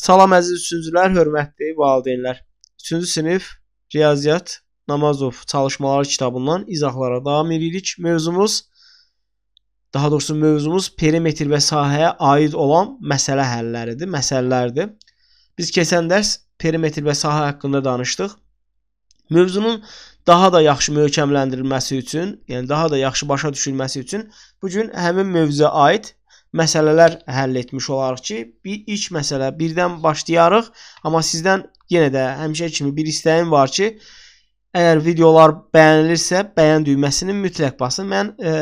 Salam əziz üçüncülər, hörmətli valideynlər. 3-cü sinif Riyaziyyat Namazov çalışmaları kitabından izahlara davam edirik. Mövzumuz daha doğrusu mövzumuz perimetr və sahəyə aid olan məsələ həlləridir, məsələlərdir. Biz keçən dərs perimetr və sahə haqqında danışdıq. Mövzunun daha da yaxşı möhkəmləndirilməsi üçün, yəni daha da yaxşı başa düşülməsi üçün bu gün həmin mövzuya aid məsələlər həll etmiş olarıq ki, bir ilk məsələ birdən başlayarıq, amma sizdən yenə də həmişə kimi bir istəyim var ki, əgər videolar bəyənilirsə, bəyən düyməsini mütləq basın. Mən e,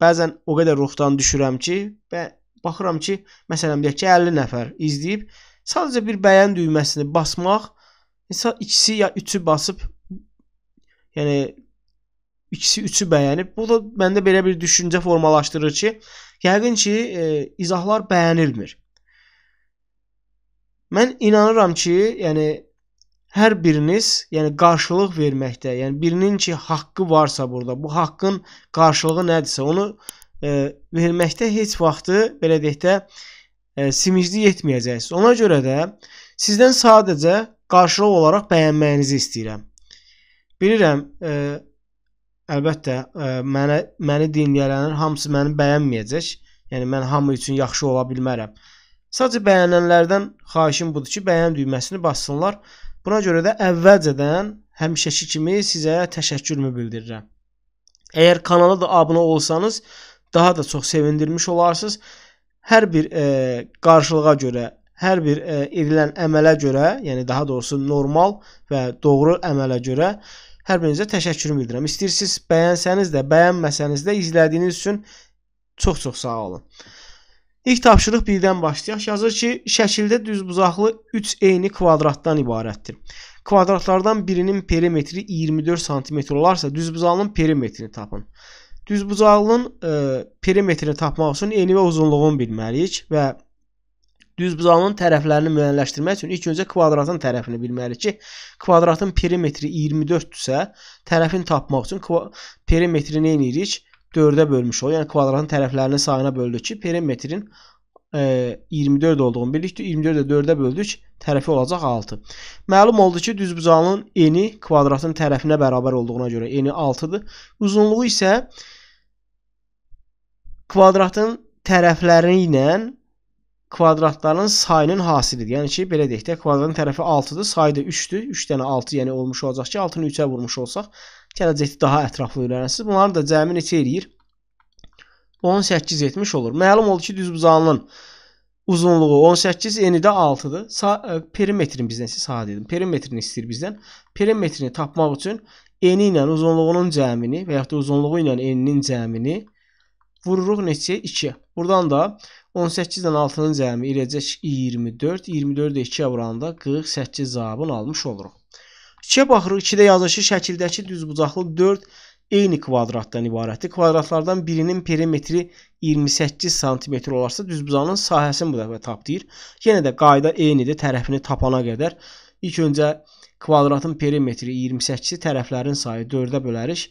bəzən o qədər ruhdan düşürəm ki, və baxıram ki, məsələn deyək ki, 50 nəfər izləyib, sadəcə bir bəyən düyməsini basmaq insan ikisi ya üçü basıb yəni ikisi üçü bəyənib. Bu da məndə belə bir düşüncə formalaşdırır ki, Yəqin ki, e, izahlar bəyənilmir. Mən inanıram ki, yəni hər biriniz, yəni qarşılıq verməkdə, yəni birinin ki, haqqı varsa burada, bu haqqın qarşılığı nədirsə, onu e, verməkdə heç vaxtı belə deyək də e, simiclik etməyəcəksiniz. Ona görə də sizdən sadəcə qarşılıq olaraq bəyənməyinizi istəyirəm. Bilirəm, e, əlbəttə ə, e, mənə məni dinləyənlərin hamısı məni bəyənməyəcək. Yəni mən hamı üçün yaxşı ola bilmərəm. Sadəcə bəyənənlərdən xahişim budur ki, bəyən düyməsini bassınlar. Buna görə də əvvəlcədən həmişəki kimi sizə təşəkkürümü bildirirəm. Əgər kanala da abunə olsanız, daha da çox sevindirmiş olarsınız. Hər bir e, qarşılığa görə, hər bir e, edilən əmələ görə, yəni daha doğrusu normal və doğru əmələ görə Hər birinizə təşəkkürümü bildirirəm. İstəyirsiniz bəyənsəniz də, bəyənməsəniz də izlədiyiniz üçün çox-çox sağ olun. İlk tapşırıq birdən başlayaq. Yazır ki, şəkildə düzbucaqlı 3 eyni kvadratdan ibarətdir. Kvadratlardan birinin perimetri 24 sm olarsa, düzbucağlının perimetrini tapın. Düzbucağlının e, perimetrini tapmaq üçün eni və uzunluğunu bilməliyik və Düzbucağının tərəflərini müəyyənləşdirmək üçün ilk öncə kvadratın tərəfini bilməliyik ki, kvadratın perimetri 24-dürsə, tərəfini tapmaq üçün perimetri nə edirik? 4-ə bölmüşük. Yəni kvadratın tərəflərinin sayına böldük ki, perimetrin e, 24 olduğunu bildik. 24-də 4-ə böldük, tərəfi olacaq 6. Məlum oldu ki, düzbucağının eni kvadratın tərəfinə bərabər olduğuna görə eni 6-dır. Uzunluğu isə kvadratın tərəfləri ilə kvadratların sayının hasilidir. Yəni ki, belə deyək də, kvadratın tərəfi 6-dır, sayı da 3-dür. 3 dənə 6 yəni olmuş olacaq ki, 6-nı 3-ə vurmuş olsaq, gələcəkdə daha ətraflı öyrənəsiniz. Bunların da cəmi neçə eləyir? 18 etmiş olur. Məlum oldu ki, düzbucağının uzunluğu 18, eni də 6-dır. E, Perimetrin bizdən isə sağ dedim. Perimetrini istəyir bizdən. Perimetrini tapmaq üçün eni ilə uzunluğunun cəmini və yaxud da uzunluğu ilə eninin cəmini vururuq neçəyə? 2. Buradan da 18-dən 6-nın cəmi eləyəcək 24. 24-də 2-yə vuranda 48 cavabını almış oluruq. 2-yə baxırıq. 2-də yazışı şəkildəki düzbucaqlı 4 eyni kvadratdan ibarətdir. Kvadratlardan birinin perimetri 28 sm olarsa düzbucağın sahəsini bu dəfə tap deyir. Yenə də qayda eynidir. Tərəfini tapana qədər ilk öncə kvadratın perimetri 28-i tərəflərin sayı 4-ə bölərik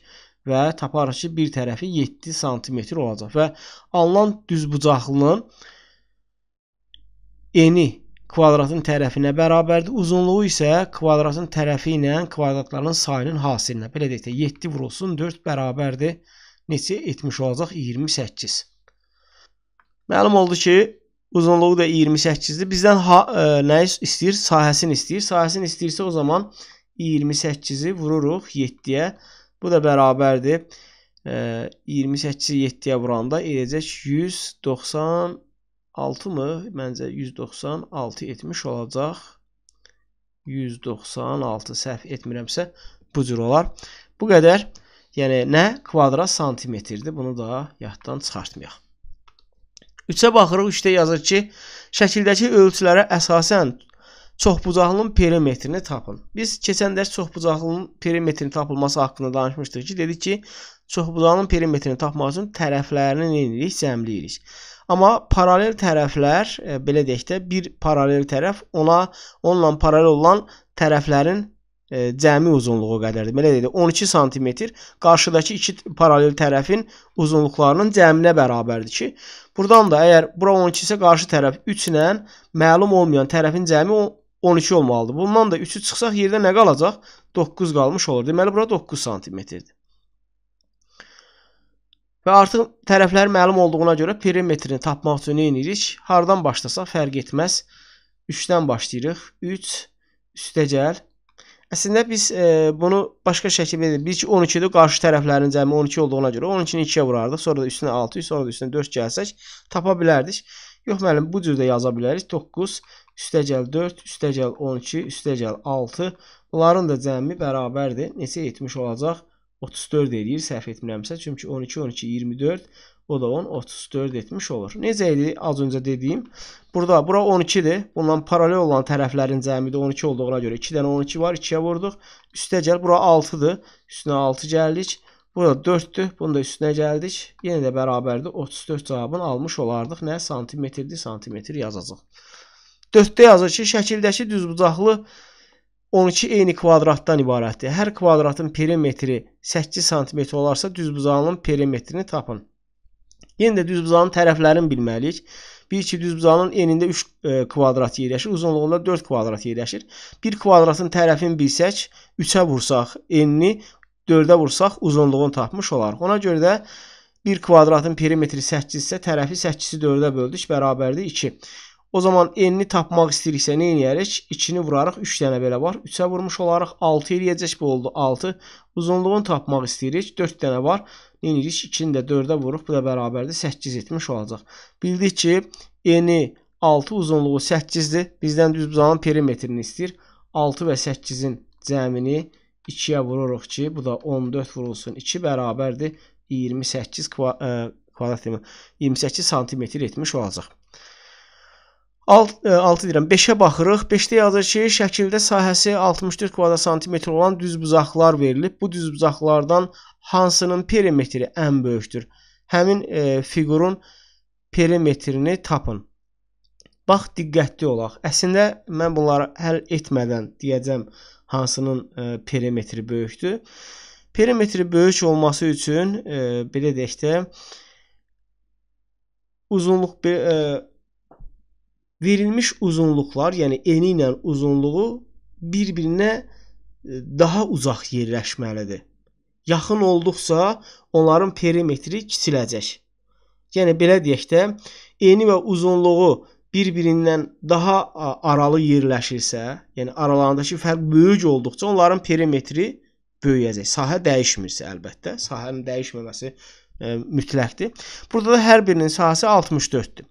və taparışı bir tərəfi 7 sm olacaq və alınan düzbucaqlının eni kvadratın tərəfinə bərabərdir. Uzunluğu isə kvadratın tərəfi ilə kvadratların sayının hasilinə. Belə deyək də 7 vurulsun 4 bərabərdir. Neçə etmiş olacaq? 28. Məlum oldu ki, uzunluğu da 28-dir. Bizdən ha, ə, e, nə istəyir? Sahəsini istəyir. Sahəsini istəyirsə o zaman 28-i vururuq 7-yə. Bu da bərabərdir. 28-i 7-yə vuranda eləyəcək 196 mı? Məncə 196 etmiş olacaq. 196 səhv etmirəmsə bu cür olar. Bu qədər. Yəni nə? Kvadrat santimetrdir. Bunu da yaddan çıxartmayaq. 3-ə baxırıq. 3-də yazır ki, şəkildəki ölçülərə əsasən çoxbucaqlının perimetrini tapın. Biz keçən dərs çoxbucaqlının perimetrinin tapılması haqqında danışmışdıq ki, dedik ki, çoxbucaqlının perimetrini tapmaq üçün tərəflərini eləyirik, cəmləyirik. Amma paralel tərəflər, e, belə deyək də, bir paralel tərəf ona onunla paralel olan tərəflərin e, cəmi uzunluğu qədərdir. Belə deyək də 12 sm qarşıdakı iki paralel tərəfin uzunluqlarının cəminə bərabərdir ki, Buradan da əgər bura 12 isə qarşı tərəf 3 ilə məlum olmayan tərəfin cəmi 12 olmalıdır. Bundan da 3-ü çıxsaq yerdə nə qalacaq? 9 qalmış olur. Deməli bura 9 santimetrdir. Və artıq tərəflər məlum olduğuna görə perimetrini tapmaq üçün nə edirik? Hardan başlasaq fərq etməz. 3-dən başlayırıq. 3 üstə gəl. Əslində biz e, bunu başqa şəkildə edirik. Biz 12-dir, qarşı tərəflərin cəmi 12 olduğuna görə 12-ni 2-yə vurardıq, sonra da üstünə 6, sonra da üstünə 4 gəlsək tapa bilərdik. Yox müəllim, bu cür də yaza bilərik. 9 üstəgəl 4, üstəgəl 12, üstəgəl 6. Bunların da cəmi bərabərdir. Neçə etmiş olacaq? 34 eləyir, səhv etmirəmsə. Çünki 12, 12, 24, o da 10, 34 etmiş olur. Necə idi az öncə dediyim? Burada, bura 12-dir. Bundan paralel olan tərəflərin cəmi də 12 olduğuna görə 2 dənə 12 var, 2-yə vurduq. Üstəgəl, bura 6-dır. Üstünə 6 gəldik. Burada 4-dür. Bunu da üstünə gəldik. Yenə də bərabərdir. 34 cavabını almış olardıq. Nə? Santimetrdir. Santimetr yazacaq. 4-də yazır ki, şəkildəki düzbucaqlı 12 eyni kvadratdan ibarətdir. Hər kvadratın perimetri 8 sm olarsa düzbucağının perimetrini tapın. Yenə də düzbucağın tərəflərini bilməliyik. Bir ki, düzbucağın enində 3 e, kvadrat yerləşir, uzunluğunda 4 kvadrat yerləşir. Bir kvadratın tərəfini bilsək, 3-ə vursaq, enini 4-ə vursaq uzunluğunu tapmış olarıq. Ona görə də 1 kvadratın perimetri 8 isə tərəfi 8-i 4-ə böldük, bərabərdir 2. O zaman enini tapmaq istəyiriksə nə eləyərik? 2-ni vurarıq. 3 dənə belə var. 3-ə vurmuş olarıq. 6 eləyəcək bu oldu. 6. Uzunluğunu tapmaq istəyirik. 4 dənə var. Nə eləyirik? 2-ni də 4-ə vuruq. Bu da bərabərdir. 8 etmiş olacaq. Bildik ki, eni 6 uzunluğu 8-dir. Bizdən düz buzağın perimetrini istəyir. 6 və 8-in cəmini 2-yə vururuq ki, bu da 14 vurulsun. 2 bərabərdir 28 kvadrat 28 e, santimetr etmiş olacaq. 6, 6 e, deyirəm 5-ə baxırıq. 5-də yazır ki, şəkildə sahəsi 64 kvadrat santimetr olan düz bucaqlar verilib. Bu düz bucaqlardan hansının perimetri ən böyükdür? Həmin e, fiqurun perimetrini tapın. Bax diqqətli olaq. Əslində mən bunları həll etmədən deyəcəm hansının e, perimetri böyükdür. Perimetri böyük olması üçün e, belə deyək də uzunluq bir e, verilmiş uzunluqlar, yəni eni ilə uzunluğu bir-birinə e, daha uzaq yerləşməlidir. Yaxın olduqca onların perimetri kiçiləcək. Yəni belə deyək də, eni və uzunluğu bir-birindən daha aralı yerləşirsə, yəni aralarındakı fərq böyük olduqca onların perimetri böyüyəcək. Sahə dəyişmirsə əlbəttə, sahənin dəyişməməsi ə, e, mütləqdir. Burada da hər birinin sahəsi 64-dür.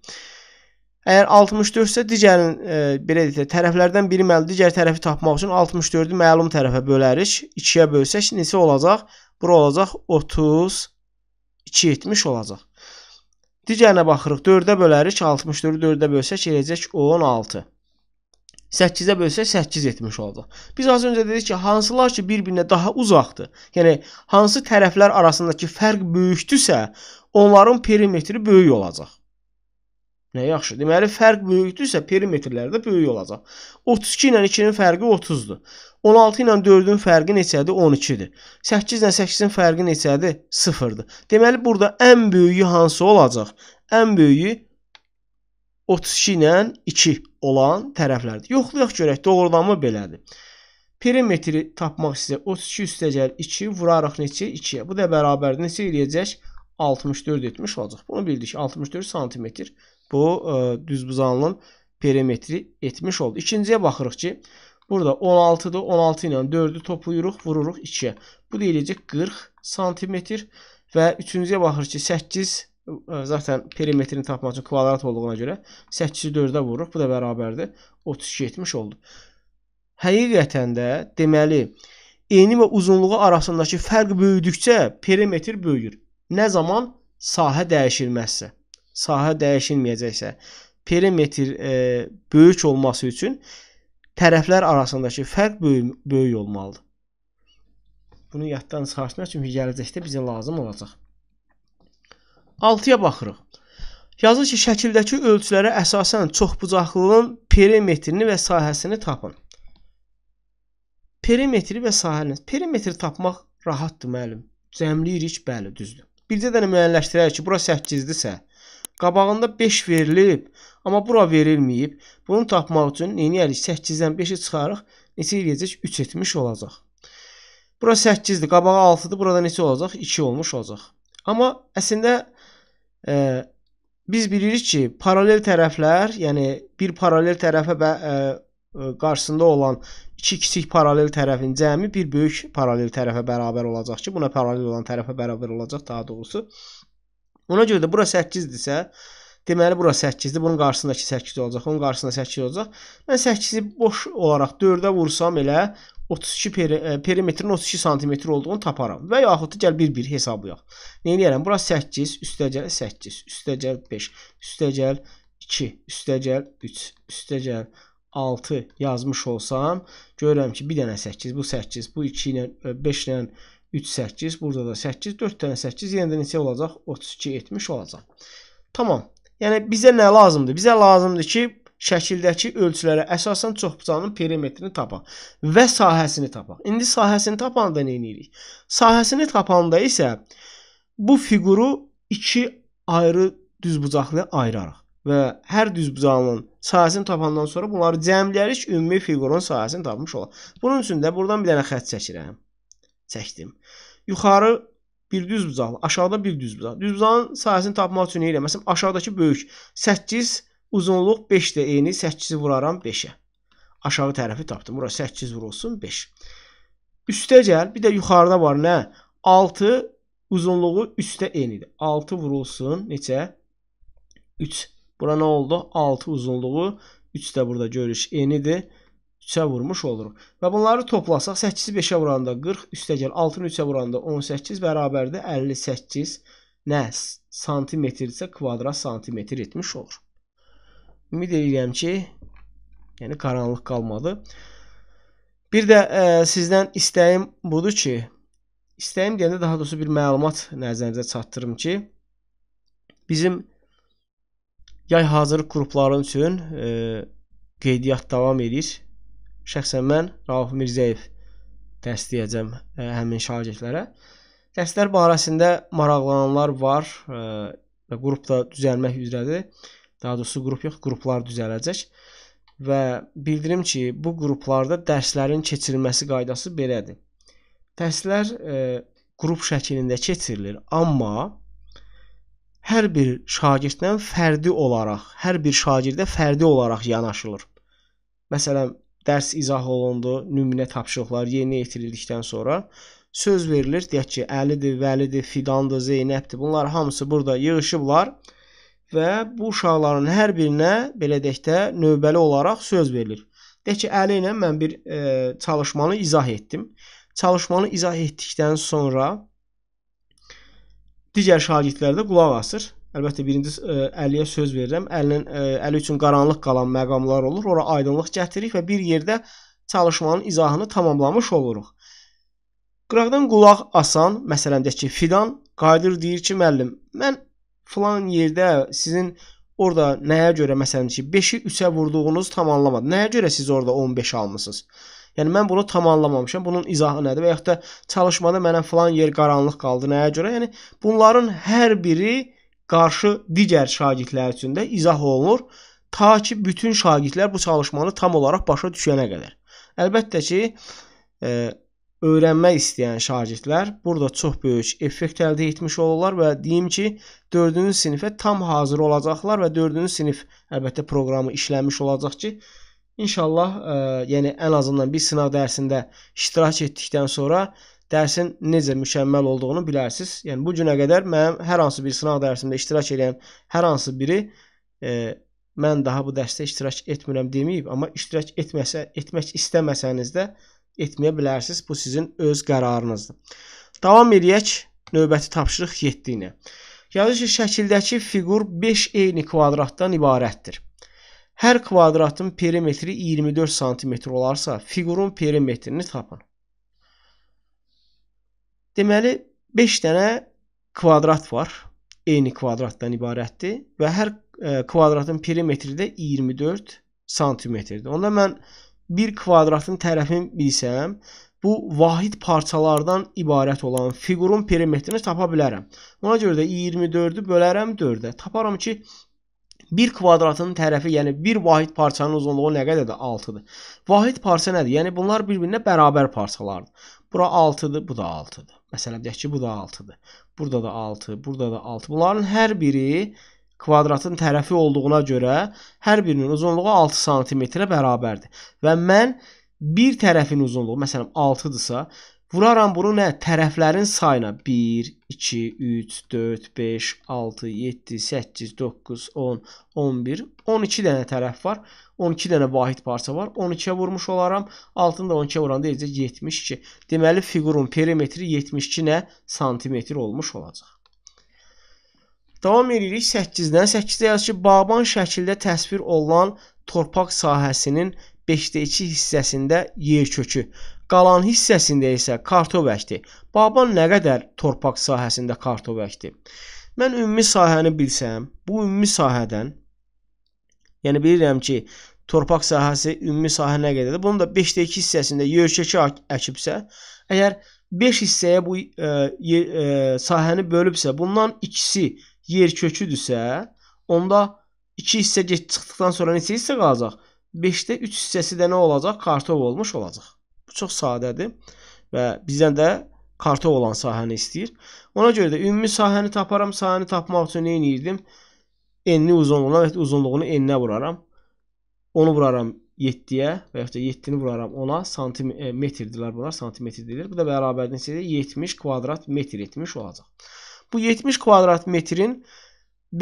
Əgər 64 isə digərin e, belə deyək, tərəflərdən biri məl digər tərəfi tapmaq üçün 64-ü məlum tərəfə bölərik. 2-yə bölsək neçə olacaq? Bura olacaq 30 2 70 olacaq. Digərinə baxırıq. 4-ə bölərik. 64-ü 4-ə bölsək eləyəcək 16. 8-ə bölsək 8 etmiş olacaq. Biz az öncə dedik ki, hansılar ki bir-birinə daha uzaqdır, yəni hansı tərəflər arasındakı fərq böyükdürsə, onların perimetri böyük olacaq. Nə yaxşı. Deməli fərq böyükdürsə perimetrlər də böyük olacaq. 32 ilə 2-nin fərqi 30-dur. 16 ilə 4-ün fərqi neçədir? 12-dir. 8 ilə 8-in fərqi neçədir? 0-dır. Deməli burada ən böyüyü hansı olacaq? Ən böyüyü 32 ilə 2 olan tərəflərdir. Yoxlayaq görək doğrudanmı belədir? Perimetri tapmaq istəyir. 32 üstəgəl 2 vuraraq neçə? 2-yə. Bu da bərabərdir. Neçə eləyəcək? 64 etmiş olacaq. Bunu bildik. 64 santimetr bu e, düzbuzanlığın perimetri etmiş oldu. İkinciyə baxırıq ki, burada 16-dır. 16 ilə 4-ü toplayırıq, vururuq 2-yə. Bu da eləyəcək 40 sm və üçüncüyə baxırıq ki, 8 e, zaten perimetrini tapmaq üçün kvadrat olduğuna görə 8-i 4-də vururuq. Bu da bərabərdir. 32 etmiş oldu. Həqiqətən də deməli eni və uzunluğu arasındakı fərq böyüdükcə perimetr böyüyür. Nə zaman sahə dəyişilməzsə sahə dəyişilməyəcəksə, perimetr e, böyük olması üçün tərəflər arasındakı fərq böyük, böyük olmalıdır. Bunu yaddan çıxartmaq çünki gələcəkdə bizə lazım olacaq. 6-ya baxırıq. Yazır ki, şəkildəki ölçülərə əsasən çoxbucaqlılığın perimetrini və sahəsini tapın. Perimetri və sahəni. Perimetri tapmaq rahatdır müəllim. Cəmləyirik, bəli, düzdür. Bircə dənə müəyyənləşdirək ki, bura 8-dirsə, Qabağında 5 verilib, amma bura verilməyib. Bunu tapmaq üçün neyniyərik? 8-dən 5-i çıxarıq. Neçə eləyəcək? 3 etmiş olacaq. Bura 8-dir, qabağa 6-dır. Burada neçə olacaq? 2 olmuş olacaq. Amma əslində e, biz bilirik ki, paralel tərəflər, yəni bir paralel tərəfə bə, e, e, qarşısında olan iki kiçik paralel tərəfin cəmi bir böyük paralel tərəfə bərabər olacaq ki, buna paralel olan tərəfə bərabər olacaq daha doğrusu. Ona görə də bura 8-dirsə, deməli bura 8-dir, bunun qarşısındakı 8 olacaq, onun qarşısında 8 olacaq. Mən 8-i boş olaraq 4-ə vursam elə 32 peri, e, perimetrin 32 sm olduğunu taparam. Və yaxud da gəl bir-bir hesablayaq. Nə eləyərəm? Bura 8, üstəgəl 8, üstəgəl 5, üstəgəl 2, üstəgəl 3, üstəgəl 6 yazmış olsam, görürəm ki, bir dənə 8, bu 8, bu 2 ilə 5 e, ilə 3 8, burada da 8, 4 dənə 8, yenə də neçə olacaq? 32 etmiş olacaq. Tamam. Yəni bizə nə lazımdır? Bizə lazımdır ki, şəkildəki ölçülərə əsasən çoxbucağının perimetrini tapaq və sahəsini tapaq. İndi sahəsini tapanda nə edirik? Sahəsini tapanda isə bu fiquru iki ayrı düzbucaqlı ayırarıq və hər düzbucağının sahəsini tapandan sonra bunları cəmləyirik, ümumi fiqurun sahəsini tapmış olaq. Bunun üçün də buradan bir dənə xətt çəkirəm. Çəkdim. Yuxarı bir düz bucaqlı, aşağıda bir düz bucaqlı. Düz bucağın sahəsini tapmaq üçün elə məsələn aşağıdakı böyük 8 uzunluq 5 də eyni 8-i vuraram 5-ə. Aşağı tərəfi tapdım. Bura 8 vurulsun 5. Üstə gəl, bir də yuxarıda var nə? 6 uzunluğu üstə eynidir. 6 vurulsun neçə? 3. Bura nə oldu? 6 uzunluğu 3 də burada görürük enidir. 3-ə vurmuş oluruq. Və bunları toplasaq 8-i 5-ə vuranda 40, üstəgəl 6-nı 3-ə vuranda 18 bərabərdir 58 nə santimetr isə kvadrat santimetr etmiş olur. Ümid edirəm ki, yəni qaranlıq qalmadı. Bir də ə, e, sizdən istəyim budur ki, istəyim deyəndə daha doğrusu bir məlumat nəzərinizə çatdırım ki, bizim Yay hazırlıq qrupları üçün e, qeydiyyat davam edir. Şəxsən mən Rauf Mirzəyev dəstəyəcəm e, həmin şagirdlərə. Dərslər barəsində maraqlananlar var e, və qrup da düzəlmək üzrədir. Daha doğrusu qrup yox, qruplar düzələcək. Və bildirim ki, bu qruplarda dərslərin keçirilməsi qaydası belədir. Dərslər e, qrup şəklində keçirilir, amma hər bir şagirddən fərdi olaraq, hər bir şagirdə fərdi olaraq yanaşılır. Məsələn, dərs izah olundu, nümunə tapşırıqlar yerinə yetirildikdən sonra söz verilir, deyək ki, Əlidir, Vəlidir, Fidandır, Zeynəbdir. Bunlar hamısı burada yığılışıblar və bu uşaqların hər birinə belə deyək də növbəli olaraq söz verilir. Deyək ki, Əli ilə mən bir e, çalışmanı izah etdim. Çalışmanı izah etdikdən sonra digər şagirdlər də qulaq asır. Əlbəttə birinci ə, e, Əliyə söz verirəm. Əlinin ə, e, əli üçün qaranlıq qalan məqamlar olur. Ora aydınlıq gətiririk və bir yerdə çalışmanın izahını tamamlamış oluruq. Qıraqdan qulaq asan, məsələn deyək ki, Fidan qayıdır deyir ki, müəllim, mən filan yerdə sizin orada nəyə görə məsələn ki, 5-i 3-ə vurduğunuz tam anlamadım. Nəyə görə siz orada 15 almısınız? Yəni mən bunu tamamlamamışam. Bunun izahı nədir? Və yaxud da çalışmada mənə filan yer qaranlıq qaldı. Nəyə görə? Yəni bunların hər biri qarşı digər şagirdlər üçün də izah olunur ta ki bütün şagirdlər bu çalışmanı tam olaraq başa düşənə qədər. Əlbəttə ki, e, öyrənmək istəyən şagirdlər burada çox böyük effekt əldə etmiş olurlar və deyim ki, 4-cü sinifə tam hazır olacaqlar və 4-cü sinif əlbəttə proqramı işlənmiş olacaq ki, İnşallah e, yəni ən azından bir sınaq dərsində iştirak etdikdən sonra dərsin necə mükəmməl olduğunu bilərsiniz. Yəni bu günə qədər mənim hər hansı bir sınaq dərsimdə iştirak edən hər hansı biri e, mən daha bu dərsdə iştirak etmirəm deməyib, amma iştirak etməsə, etmək istəməsəniz də etməyə bilərsiniz. Bu sizin öz qərarınızdır. Davam eləyək növbəti tapşırıq 7-nə. Yazır ki, şəkildəki fiqur 5 eyni kvadratdan ibarətdir. Hər kvadratın perimetri 24 sm olarsa, fiqurun perimetrini tapın. Deməli 5 dənə kvadrat var. Eyni kvadratdan ibarətdir və hər e, kvadratın perimetri də 24 sm-dir. Onda mən bir kvadratın tərəfini bilsəm, bu vahid parçalardan ibarət olan fiqurun perimetrini tapa bilərəm. Ona görə də 24-ü bölərəm 4-ə. Taparam ki, 1 kvadratının tərəfi, yəni 1 vahid parçanın uzunluğu nə qədərdir? 6-dır. Vahid parça nədir? Yəni bunlar bir-birinə bərabər parçalardır. Bura 6-dır, bu da 6-dır. Məsələn deyək ki, bu da 6-dır. Burada da 6, burada da 6. Bunların hər biri kvadratın tərəfi olduğuna görə hər birinin uzunluğu 6 sm-ə bərabərdir. Və mən bir tərəfin uzunluğu, məsələn 6-dırsa, Vuraram bunu nə? Tərəflərin sayına. 1, 2, 3, 4, 5, 6, 7, 8, 9, 10, 11, 12 dənə tərəf var. 12 dənə vahid parça var. 12-yə vurmuş olaram. Altını da 12-yə vuranda eləcək 72. Deməli fiqurun perimetri 72 nə? Santimetr olmuş olacaq. Davam edirik 8-dən. 8-də yazır ki, bağban şəkildə təsvir olunan torpaq sahəsinin 5-də 2 hissəsində yerkökü, qalan hissəsində isə kartof əkdi. Baban nə qədər torpaq sahəsində kartof əkdi? Mən ümumi sahəni bilsəm, bu ümumi sahədən yəni bilirəm ki, torpaq sahəsi ümumi sahə nə qədərdir? Bunun da 5-də 2 hissəsində yerkökü əkibsə, əgər 5 hissəyə bu ə, e, yer, ə, sahəni bölübsə, bundan ikisi yerköküdürsə, onda 2 hissə get çıxdıqdan sonra neçə hissə qalacaq? 5-də 3 hissəsi də nə olacaq? Kartov olmuş olacaq. Bu çox sadədir və bizdən də kartov olan sahəni istəyir. Ona görə də ümumi sahəni taparam. Sahəni tapmaq üçün nə edirdim? N-ni uzunluğuna və ya uzunluğunu N-nə vuraram. Onu vuraram 7-yə və yaxud da 7-ni vuraram 10-a santimetrdirlər e, bunlar, santimetr deyilir. Bu da bərabərdir isə 70 kvadrat metr etmiş olacaq. Bu 70 kvadrat metrin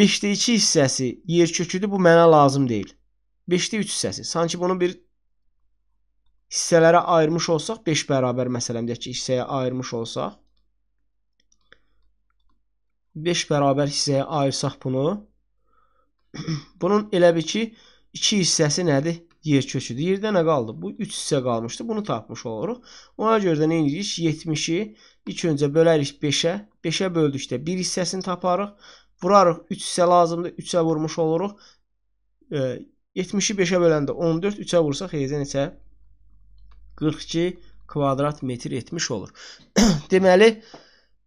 5-də 2 hissəsi yer köküdür. Bu mənə lazım deyil. 5-də 3 hissəsi. Sanki bunu bir hissələrə ayırmış olsaq, 5 bərabər məsələn deyək ki, hissəyə ayırmış olsaq, 5 bərabər hissəyə ayırsaq bunu, bunun elə bir ki, 2 hissəsi nədir? Yer köçüdür. Yerdə nə qaldı? Bu 3 hissə qalmışdı. Bunu tapmış oluruq. Ona görə də nə edirik? 70-i ilk öncə bölərik 5-ə. 5-ə böldükdə 1 hissəsini taparıq. Vurarıq 3 hissə lazımdır. 3-ə vurmuş oluruq. 70-i 5-ə böləndə 14, 3-ə vursaq heyzə neçə? 42 kvadrat metr etmiş olur. Deməli,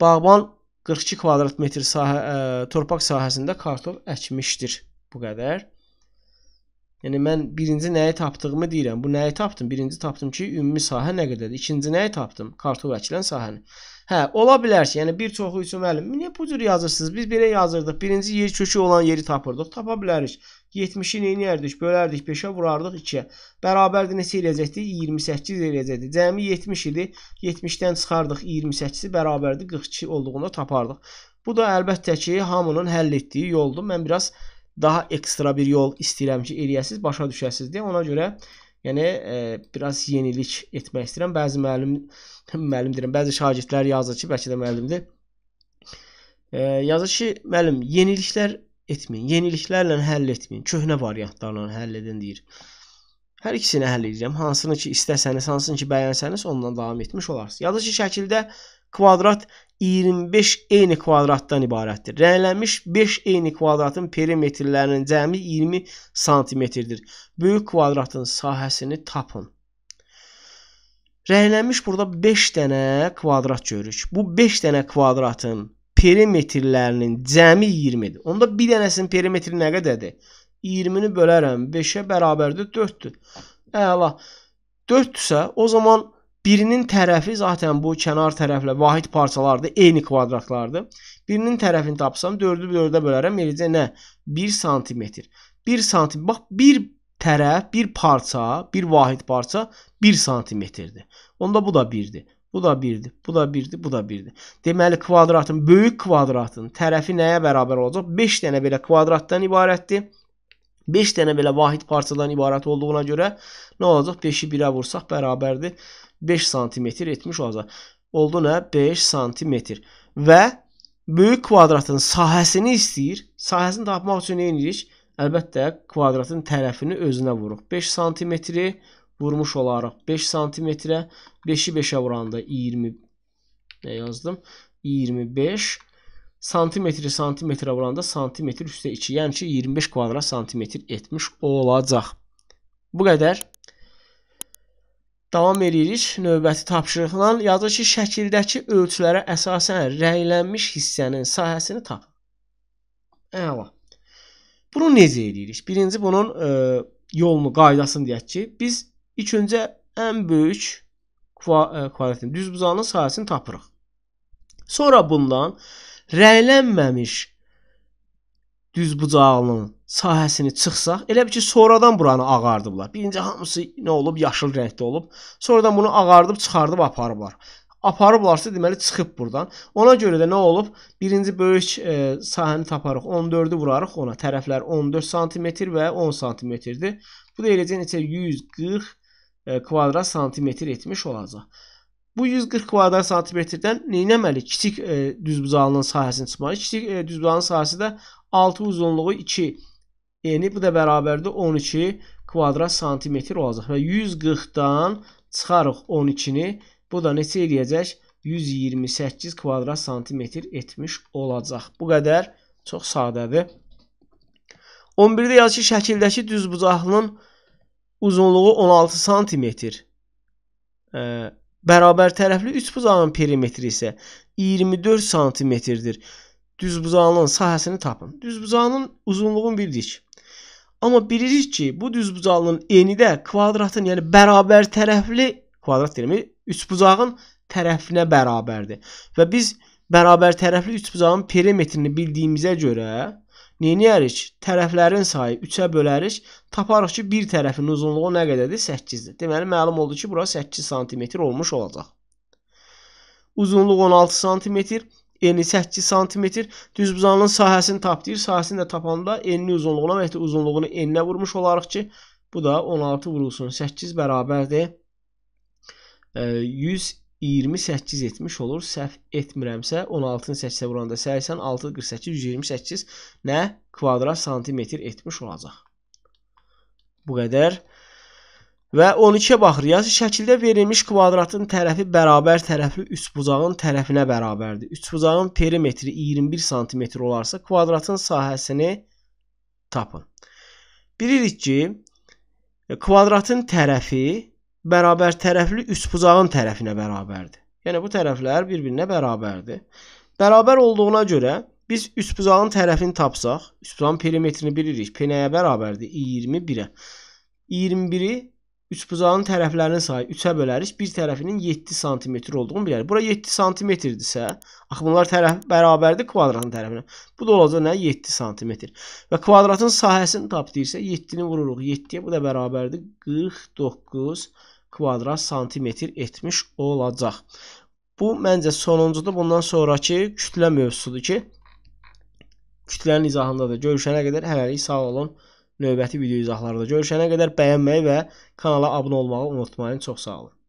bağban 42 kvadrat metr sahə, ə, torpaq sahəsində kartof əkmişdir. Bu qədər. Yəni mən birinci nəyi tapdığımı deyirəm. Bu nəyi tapdım? Birinci tapdım ki, ümumi sahə nə qədərdir? İkinci nəyi tapdım? Kartof əkilən sahəni. Hə, ola bilər ki, yəni bir çoxu üçün müəllim, niyə bu cür yazırsınız? Biz belə yazırdıq. Birinci yer kökü olan yeri tapırdıq, tapa bilərik. 70-i nə edərdik? Bölərdik 5-ə, vurardıq 2-yə. Bərabərdir neçə eləyəcəkdi? 28 eləyəcəkdi. Cəmi 70 idi. 70-dən çıxardıq 28-i bərabərdir 42 olduğunda tapardıq. Bu da əlbəttə ki, hamının həll etdiyi yoldur. Mən biraz daha ekstra bir yol istəyirəm ki, eləyəsiz, başa düşəsiz deyə. Ona görə Yəni e, biraz yenilik etmək istəyirəm. Bəzi müəllim müəllim deyirəm, bəzi şagirdlər yazır ki, bəlkə də müəllimdir. E, yazır ki, müəllim, yeniliklər etməyin. Yeniliklərlə həll etməyin. Köhnə variantlarla həll edin deyir. Hər ikisini həll edirəm. Hansını ki istəsəniz, hansını ki bəyənsəniz, ondan davam etmiş olarsınız. Ya da ki şəkildə kvadrat 25 eyni kvadratdan ibarətdir. Rənglənmiş 5 eyni kvadratın perimetrlərinin cəmi 20 santimetrdir. Böyük kvadratın sahəsini tapın. Rənglənmiş burada 5 dənə kvadrat görürük. Bu 5 dənə kvadratın perimetrlərinin cəmi 20-dir. Onda bir dənəsinin perimetri nə qədərdir? 20-ni bölərəm 5-ə bərabərdir 4-dür. Əla. 4-dürsə o zaman Birinin tərəfi zaten bu kənar tərəflə vahid parçalardır, eyni kvadratlardır. Birinin tərəfini tapsam 4-ü 4-ə bölərəm, eləcə nə? 1 sm. 1 sm. Bax bir tərəf, bir parça, bir vahid parça 1 sm-dir. Onda bu da 1-dir. Bu da 1-dir. Bu da 1-dir. Bu da 1-dir. Deməli kvadratın, böyük kvadratın tərəfi nəyə bərabər olacaq? 5 dənə belə kvadratdan ibarətdir. 5 dənə belə vahid parçadan ibarət olduğuna görə nə olacaq? 5-i 1-ə vursaq bərabərdir. 5 sm etmiş olacaq. Oldu nə? 5 sm. Və böyük kvadratın sahəsini istəyir. Sahəsini tapmaq üçün nə edirik? Əlbəttə kvadratın tərəfini özünə vuruq. 5 sm-i vurmuş olaraq 5 sm-ə 5-i 5-ə vuranda 20 nə yazdım? 25 santimetri santimetrə vuranda santimetr üstə 2, yəni ki 25 kvadrat santimetr etmiş olacaq. Bu qədər. Davam edirik növbəti tapşırıqla. Yazır ki, şəkildəki ölçülərə əsasən rənglənmiş hissənin sahəsini tapın. Əla. Bunu necə edirik? Birinci bunun e, yolunu, qaydasını deyək ki, biz ilk öncə ən böyük kva, e, kvadratin düz bucağının sahəsini tapırıq. Sonra bundan rəylənməmiş düzbucağının sahəsini çıxsaq, elə bil ki, sonradan buranı ağardıblar. Birinci hamısı nə olub, yaşıl rəngdə olub. Sonradan bunu ağardıb çıxardıb aparıblar. Aparıblarsa deməli çıxıb burdan. Ona görə də nə olub? Birinci böyük e, sahəni taparıq. 14-ü vurarıq ona. Tərəflər 14 sm və 10 sm-dir. Bu da eləcə necə 140 e, kvadrat santimetr etmiş olacaq. Bu 140 kvadrat santimetrdən neynəməli? Kiçik e, düzbucağının sahəsini çıxmalı. Kiçik e, düzbucağının sahəsi də 6 uzunluğu 2. Yəni bu da bərabərdir 12 kvadrat santimetr olacaq və 140-dan çıxarıq 12-ni. Bu da neçə eləyəcək? 128 kvadrat santimetr etmiş olacaq. Bu qədər çox sadədir. 11-də yazı ki, şəkildəki düzbucaqlının uzunluğu 16 santimetr. E, Bərabər tərəfli 3 bucağın perimetri isə 24 santimetrdir. Düz bucağının sahəsini tapın. Düz bucağının uzunluğunu bildik. Amma bilirik ki, bu düz bucağının eni də kvadratın, yəni bərabər tərəfli kvadrat deyirəm, 3 bucağın tərəfinə bərabərdir. Və biz bərabər tərəfli 3 bucağın perimetrini bildiyimizə görə Neynəyərik? Tərəflərin sayı 3-ə bölərik, taparıq ki, bir tərəfin uzunluğu nə qədərdir? 8-dir. Deməli məlum oldu ki, bura 8 sm olmuş olacaq. Uzunluq 16 sm, eni 8 sm. Düzbucağının sahəsini tapdıyır. Sahəsini də tapanda enli uzunluğuna və ya uzunluğunu eninə vurmuş olarıq ki, bu da 16 vurulsun 8 bərabərdir. 100 e, 28 etmiş olur. Səhv etmirəmsə 16-nı 8-ə vuranda 86 48 128 nə? Kvadrat santimetr etmiş olacaq. Bu qədər. Və 12-yə baxırıq. Şəkildə verilmiş kvadratın tərəfi bərabər tərəfli üçbucağın tərəfinə bərabərdir. Üçbucağın perimetri 21 sm olarsa, kvadratın sahəsini tapın. Bilirik ki, kvadratın tərəfi bərabər tərəfli üçbucağın tərəfinə bərabərdir. Yəni bu tərəflər bir-birinə bərabərdir. Bərabər olduğuna görə biz üçbucağın tərəfini tapsaq, üçbucağın perimetrini bilirik. P nəyə bərabərdir? 21-ə. 21-i üçbucağın tərəflərinin sayı 3-ə bölərik. Bir tərəfinin 7 sm olduğunu bilərik. Bura 7 sm-dirsə, axı bunlar tərəf bərabərdir kvadratın tərəfinə. Bu da olacaq nə? 7 sm. Və kvadratın sahəsini tap deyirsə, 7-ni vururuq 7-yə. Bu da bərabərdir 49 sm kvadrat santimetr etmiş olacaq. Bu məncə sonuncudur. Bundan sonrakı kütlə mövzusudur ki, kütlənin izahındadır. Görüşənə qədər hələlik sağ olun. Növbəti video izahlarda görüşənə qədər bəyənməyi və kanala abunə olmağı unutmayın. Çox sağ olun.